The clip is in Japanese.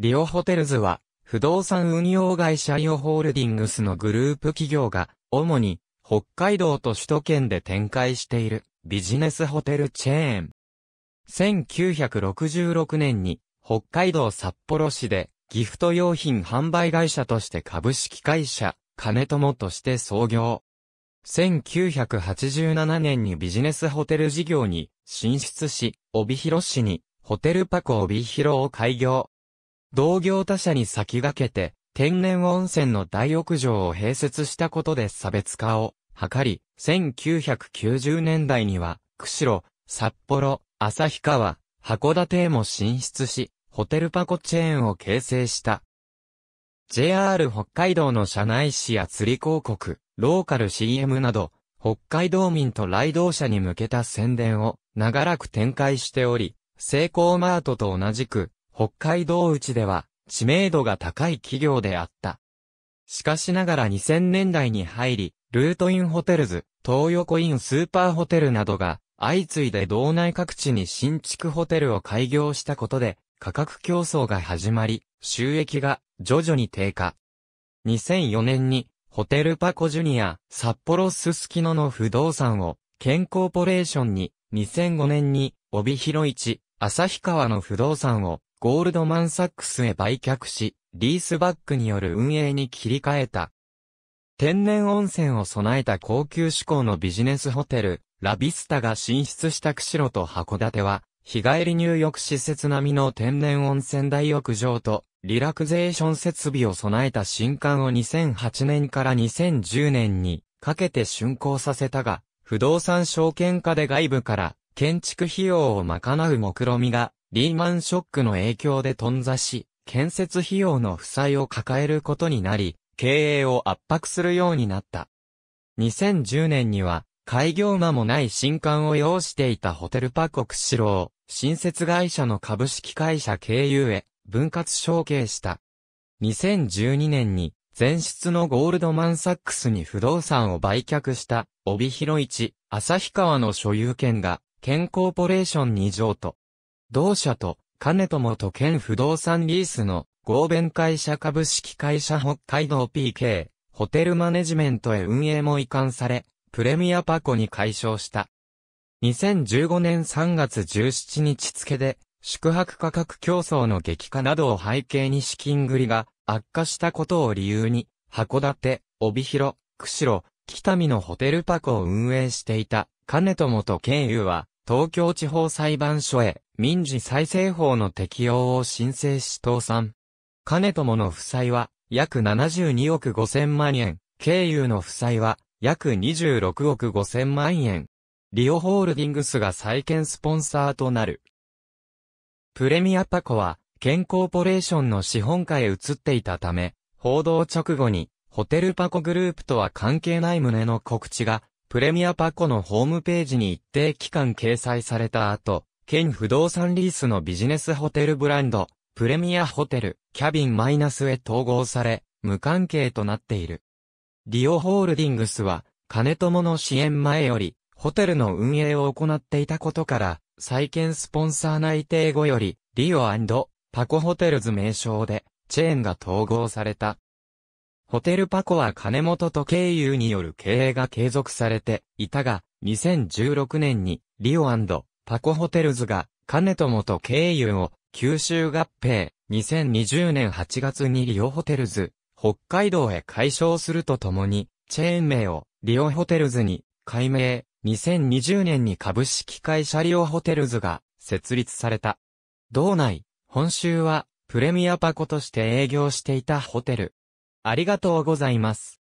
リオホテルズは、不動産運用会社リオホールディングスのグループ企業が、主に、北海道と首都圏で展開している、ビジネスホテルチェーン。1966年に、北海道札幌市で、ギフト用品販売会社として株式会社、金友として創業。1987年にビジネスホテル事業に進出し、帯広市にホテルパコ帯広を開業。同業他社に先駆けて、天然温泉の大浴場を併設したことで差別化を図り、1990年代には、釧路、札幌、旭川、函館へも進出し、ホテルパコチェーンを形成した。JR 北海道の車内市や釣り広告、ローカル CM など、北海道民と来道者に向けた宣伝を長らく展開しており、セイコーマートと同じく、北海道内では知名度が高い企業であった。しかしながら2000年代に入り、ルートインホテルズ、東横インスーパーホテルなどが、相次いで道内各地に新築ホテルを開業したことで、価格競争が始まり、収益が徐々に低下。2004年に、ホテルパコジュニア、札幌すすきのの不動産を、県コーポレーションに、2005年に、帯広市、旭川の不動産を、ゴールドマンサックスへ売却し、リースバックによる運営に切り替えた。天然温泉を備えた高級志向のビジネスホテル、ラビスタが進出した釧路と函館は、日帰り入浴施設並みの天然温泉大浴場と、リラクゼーション設備を備えた新館を2008年から2010年にかけて竣工させたが、不動産証券化で外部から建築費用を賄う目論見がリーマンショックの影響で頓挫し、建設費用の負債を抱えることになり、経営を圧迫するようになった。2010年には、開業間もない新館を要していたホテルパ国四郎、新設会社の株式会社経由へ、分割承継した。2012年に、前室のゴールドマンサックスに不動産を売却した、帯広市、旭川の所有権が、県コーポレーションに譲渡。同社と、金友と県不動産リースの合弁会社株式会社北海道 PK、ホテルマネジメントへ運営も移管され、プレミアパコに解消した。2015年3月17日付で、宿泊価格競争の激化などを背景に資金繰りが悪化したことを理由に、函館、帯広、釧路、北見のホテルパコを運営していた金友と県有は、東京地方裁判所へ民事再生法の適用を申請し倒産。金友の負債は約72億5000万円、経由の負債は約26億5000万円。リオホールディングスが再建スポンサーとなる。プレミアパコは、県コーポレーションの資本家へ移っていたため、報道直後に、ホテルパコグループとは関係ない旨の告知がプレミアパコのホームページに一定期間掲載された後、県不動産リースのビジネスホテルブランド、プレミアホテル、キャビンマイナスへ統合され、無関係となっている。リオホールディングスは、金友の支援前より、ホテルの運営を行っていたことから、再建スポンサー内定後より、リオパコホテルズ名称で、チェーンが統合された。ホテルパコは金本と経由による経営が継続されていたが、2016年にリオパコホテルズが金友と経由を九州合併、2020年8月にリオホテルズ、北海道へ解消するとともに、チェーン名をリオホテルズに改名、2020年に株式会社リオホテルズが設立された。道内、本州はプレミアパコとして営業していたホテル。ありがとうございます。